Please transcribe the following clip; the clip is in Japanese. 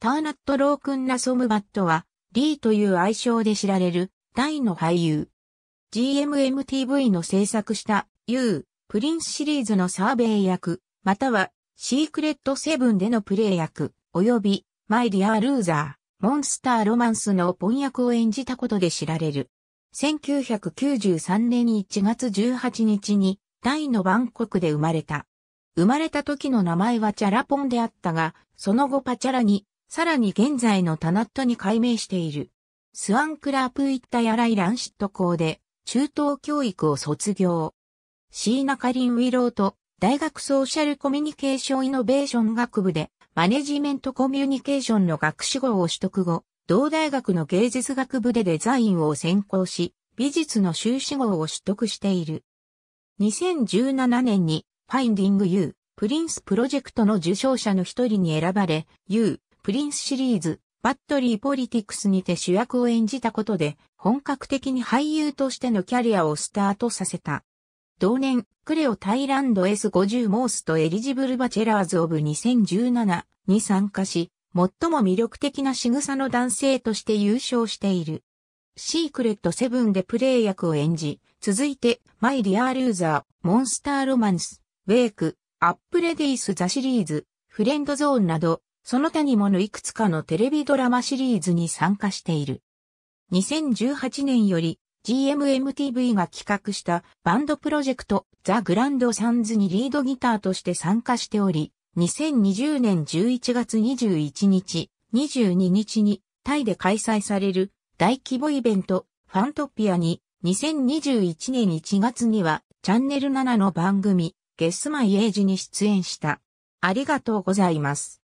ターナット・ロークン・ナ・ソムバットは、リーという愛称で知られる、大の俳優。GMMTV の制作した、U、プリンスシリーズのサーベイ役、または、シークレット・セブンでのプレイ役、及び、マイ・ディア・ルーザー、モンスター・ロマンスの翻訳役を演じたことで知られる。1993年1月18日に、大のバンコクで生まれた。生まれた時の名前はチャラポンであったが、その後パチャラにさらに現在のタナットに改名している。スワンクラープイッタヤライランシット校で中等教育を卒業。シーナ・カリン・ウィローと大学ソーシャルコミュニケーションイノベーション学部でマネジメントコミュニケーションの学士号を取得後、同大学の芸術学部でデザインを専攻し、美術の修士号を取得している。2017年にファインディング・ユー・プリンスプロジェクトの受賞者の一人に選ばれ、ユー・プリンスシリーズ、バッドリーポリティクスにて主役を演じたことで、本格的に俳優としてのキャリアをスタートさせた。同年、クレオタイランド S50 モースとエリジブルバチェラーズオブ2017に参加し、最も魅力的な仕草の男性として優勝している。シークレットセブンでプレイ役を演じ、続いて、マイ・リアー・ルーザー、モンスター・ロマンス、ウェイク、アップ・レディース・ザ・シリーズ、フレンドゾーンなど、その他にものいくつかのテレビドラマシリーズに参加している。2018年より GMMTV が企画したバンドプロジェクトザ・グランドサンズにリードギターとして参加しており、2020年11月21日、22日にタイで開催される大規模イベントファントピアに2021年1月にはチャンネル7の番組ゲスマイエージに出演した。ありがとうございます。